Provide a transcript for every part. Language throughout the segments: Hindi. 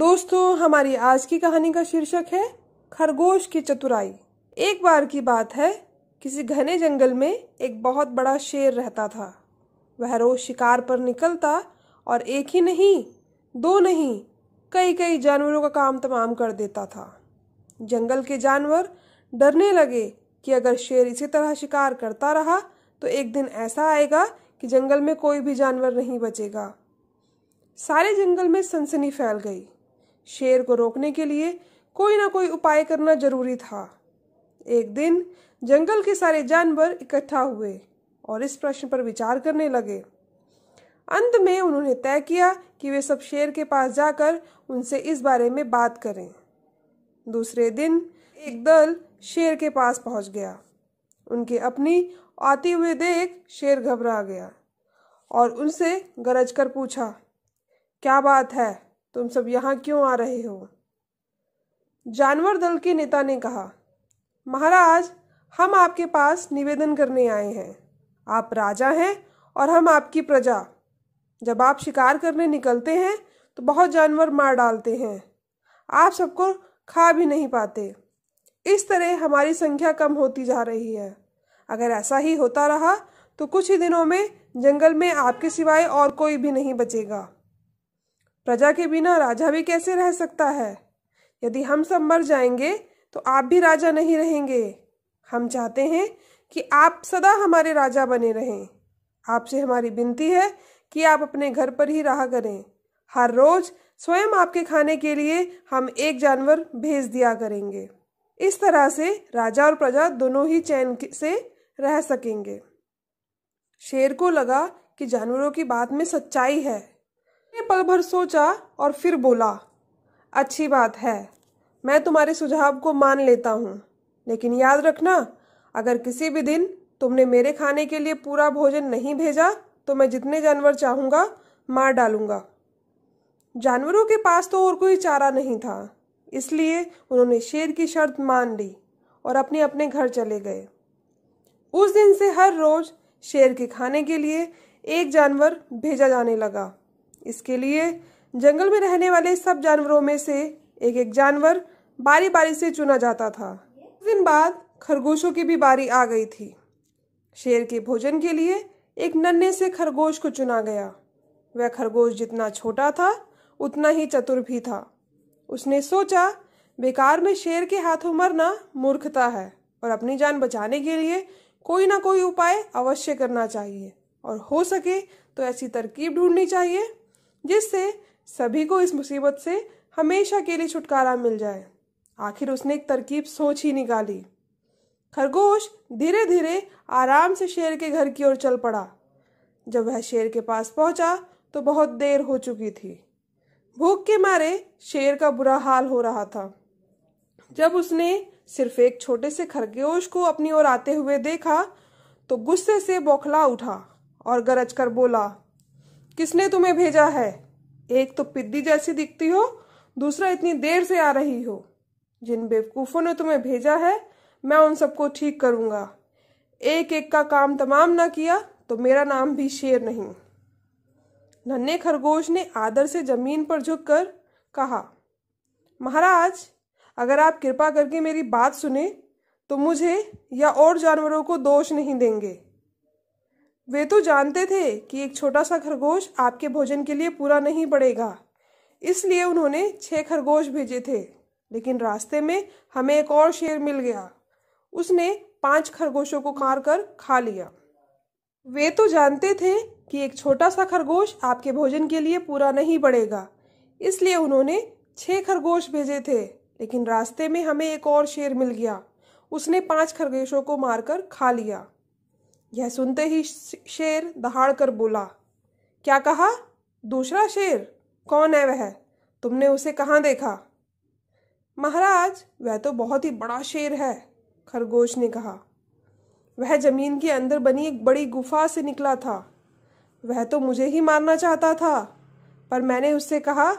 दोस्तों हमारी आज की कहानी का शीर्षक है खरगोश की चतुराई एक बार की बात है किसी घने जंगल में एक बहुत बड़ा शेर रहता था वह रोज शिकार पर निकलता और एक ही नहीं दो नहीं कई कई जानवरों का काम तमाम कर देता था जंगल के जानवर डरने लगे कि अगर शेर इसी तरह शिकार करता रहा तो एक दिन ऐसा आएगा कि जंगल में कोई भी जानवर नहीं बचेगा सारे जंगल में सनसनी फैल गई शेर को रोकने के लिए कोई ना कोई उपाय करना जरूरी था एक दिन जंगल के सारे जानवर इकट्ठा हुए और इस प्रश्न पर विचार करने लगे अंत में उन्होंने तय किया कि वे सब शेर के पास जाकर उनसे इस बारे में बात करें दूसरे दिन एक दल शेर के पास पहुंच गया उनके अपनी आते हुए देख शेर घबरा गया और उनसे गरज कर पूछा क्या बात है तुम सब यहाँ क्यों आ रहे हो जानवर दल के नेता ने कहा महाराज हम आपके पास निवेदन करने आए हैं आप राजा हैं और हम आपकी प्रजा जब आप शिकार करने निकलते हैं तो बहुत जानवर मार डालते हैं आप सबको खा भी नहीं पाते इस तरह हमारी संख्या कम होती जा रही है अगर ऐसा ही होता रहा तो कुछ ही दिनों में जंगल में आपके सिवाय और कोई भी नहीं बचेगा प्रजा के बिना राजा भी कैसे रह सकता है यदि हम सब मर जाएंगे तो आप भी राजा नहीं रहेंगे हम चाहते हैं कि आप सदा हमारे राजा बने रहें आपसे हमारी विनती है कि आप अपने घर पर ही रहा करें हर रोज स्वयं आपके खाने के लिए हम एक जानवर भेज दिया करेंगे इस तरह से राजा और प्रजा दोनों ही चैन से रह सकेंगे शेर को लगा कि जानवरों की बात में सच्चाई है पल भर सोचा और फिर बोला अच्छी बात है मैं तुम्हारे सुझाव को मान लेता हूँ लेकिन याद रखना अगर किसी भी दिन तुमने मेरे खाने के लिए पूरा भोजन नहीं भेजा तो मैं जितने जानवर चाहूँगा मार डालूंगा जानवरों के पास तो और कोई चारा नहीं था इसलिए उन्होंने शेर की शर्त मान ली और अपने अपने घर चले गए उस दिन से हर रोज शेर के खाने के लिए एक जानवर भेजा जाने लगा इसके लिए जंगल में रहने वाले सब जानवरों में से एक एक जानवर बारी बारी से चुना जाता था दिन बाद खरगोशों की भी बारी आ गई थी शेर के भोजन के लिए एक नन्हे से खरगोश को चुना गया वह खरगोश जितना छोटा था उतना ही चतुर भी था उसने सोचा बेकार में शेर के हाथों मरना मूर्खता है और अपनी जान बचाने के लिए कोई ना कोई उपाय अवश्य करना चाहिए और हो सके तो ऐसी तरकीब ढूंढनी चाहिए जिससे सभी को इस मुसीबत से हमेशा के लिए छुटकारा मिल जाए आखिर उसने एक तरकीब सोच ही निकाली खरगोश धीरे धीरे आराम से शेर के घर की ओर चल पड़ा जब वह शेर के पास पहुंचा तो बहुत देर हो चुकी थी भूख के मारे शेर का बुरा हाल हो रहा था जब उसने सिर्फ एक छोटे से खरगोश को अपनी ओर आते हुए देखा तो गुस्से से बौखला उठा और गरज कर बोला किसने तुम्हें भेजा है एक तो पिद्दी जैसी दिखती हो दूसरा इतनी देर से आ रही हो जिन बेवकूफों ने तुम्हें भेजा है मैं उन सबको ठीक करूंगा एक एक का काम तमाम ना किया तो मेरा नाम भी शेर नहीं नन्हे खरगोश ने आदर से जमीन पर झुककर कहा महाराज अगर आप कृपा करके मेरी बात सुने तो मुझे या और जानवरों को दोष नहीं देंगे वे तो जानते थे कि एक छोटा सा खरगोश आपके भोजन के लिए पूरा नहीं पड़ेगा इसलिए उन्होंने छह खरगोश भेजे थे लेकिन रास्ते में हमें एक और शेर मिल गया उसने पांच खरगोशों को मार कर खा लिया वे तो जानते थे कि एक छोटा सा खरगोश आपके भोजन के लिए पूरा नहीं पड़ेगा इसलिए उन्होंने छह खरगोश भेजे थे लेकिन रास्ते में हमें एक और शेर मिल गया उसने पांच खरगोशों को मारकर खा लिया यह सुनते ही शेर दहाड़ कर बोला क्या कहा दूसरा शेर कौन है वह तुमने उसे कहाँ देखा महाराज वह तो बहुत ही बड़ा शेर है खरगोश ने कहा वह जमीन के अंदर बनी एक बड़ी गुफा से निकला था वह तो मुझे ही मारना चाहता था पर मैंने उससे कहा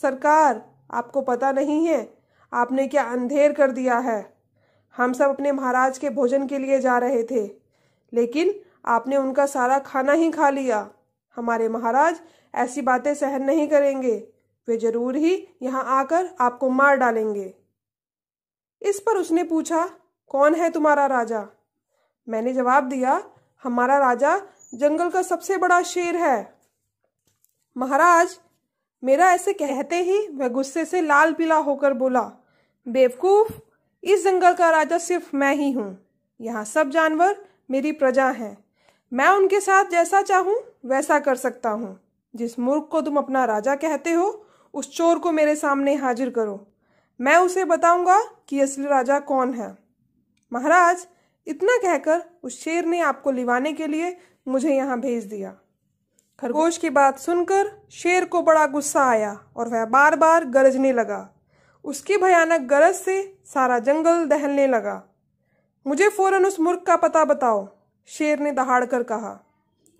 सरकार आपको पता नहीं है आपने क्या अंधेर कर दिया है हम सब अपने महाराज के भोजन के लिए जा रहे थे लेकिन आपने उनका सारा खाना ही खा लिया हमारे महाराज ऐसी बातें सहन नहीं करेंगे वे जरूर ही यहाँ आकर आपको मार डालेंगे इस पर उसने पूछा कौन है तुम्हारा राजा मैंने जवाब दिया हमारा राजा जंगल का सबसे बड़ा शेर है महाराज मेरा ऐसे कहते ही वह गुस्से से लाल पीला होकर बोला बेवकूफ इस जंगल का राजा सिर्फ मैं ही हूँ यहाँ सब जानवर मेरी प्रजा हैं मैं उनके साथ जैसा चाहूँ वैसा कर सकता हूँ जिस मूर्ख को तुम अपना राजा कहते हो उस चोर को मेरे सामने हाजिर करो मैं उसे बताऊंगा कि असली राजा कौन है महाराज इतना कहकर उस शेर ने आपको लिवाने के लिए मुझे यहाँ भेज दिया खरगोश की बात सुनकर शेर को बड़ा गुस्सा आया और वह बार बार गरजने लगा उसकी भयानक गरज से सारा जंगल दहलने लगा मुझे फौरन उस मूर्ख का पता बताओ शेर ने दहाड़ कर कहा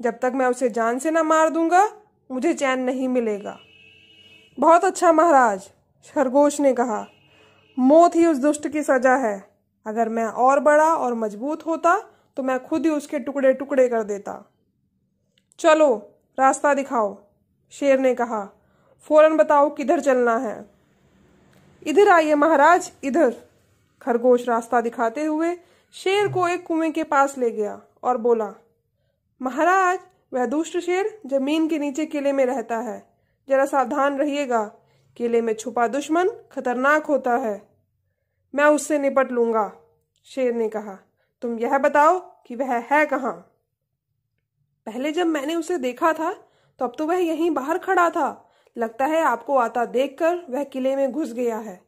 जब तक मैं उसे जान से ना मार दूंगा मुझे चैन नहीं मिलेगा बहुत अच्छा महाराज खरगोश ने कहा मौत ही उस दुष्ट की सजा है अगर मैं और बड़ा और मजबूत होता तो मैं खुद ही उसके टुकड़े टुकड़े कर देता चलो रास्ता दिखाओ शेर ने कहा फौरन बताओ किधर चलना है इधर आइए महाराज इधर खरगोश रास्ता दिखाते हुए शेर को एक कुएं के पास ले गया और बोला महाराज वह दुष्ट शेर जमीन के नीचे किले में रहता है जरा सावधान रहिएगा किले में छुपा दुश्मन खतरनाक होता है मैं उससे निपट लूंगा शेर ने कहा तुम यह बताओ कि वह है कहाँ पहले जब मैंने उसे देखा था तो अब तो वह यहीं बाहर खड़ा था लगता है आपको आता देखकर वह किले में घुस गया है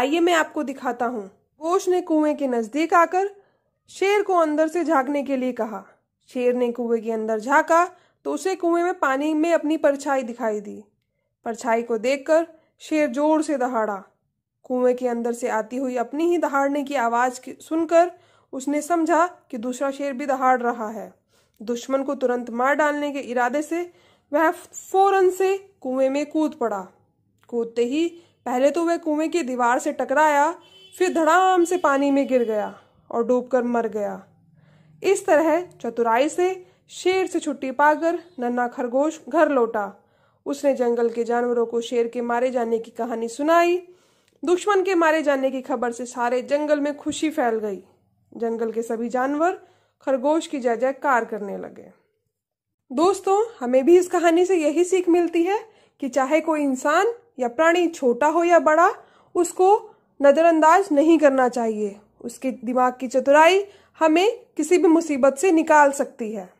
आइए मैं आपको दिखाता हूं घोष ने कुएं के नजदीक आकर शेर को अंदर से झांकने के लिए कहा शेर ने कुएं के अंदर झांका तो उसे कुएं में पानी में अपनी परछाई दिखाई दी परछाई को देखकर शेर जोर से दहाड़ा कुएं के अंदर से आती हुई अपनी ही दहाड़ने की आवाज सुनकर उसने समझा कि दूसरा शेर भी दहाड़ रहा है दुश्मन को तुरंत मार डालने के इरादे से वह फौरन से कुएं में कूद पड़ा कूदते ही पहले तो वह कुएं की दीवार से टकराया फिर धड़ाम से पानी में गिर गया और डूबकर मर गया इस तरह चतुराई से शेर से छुट्टी पाकर नन्ना खरगोश घर लौटा उसने जंगल के जानवरों को शेर के मारे जाने की कहानी सुनाई दुश्मन के मारे जाने की खबर से सारे जंगल में खुशी फैल गई जंगल के सभी जानवर खरगोश की जय जयकार करने लगे दोस्तों हमें भी इस कहानी से यही सीख मिलती है कि चाहे कोई इंसान या प्राणी छोटा हो या बड़ा उसको नज़रअंदाज नहीं करना चाहिए उसके दिमाग की चतुराई हमें किसी भी मुसीबत से निकाल सकती है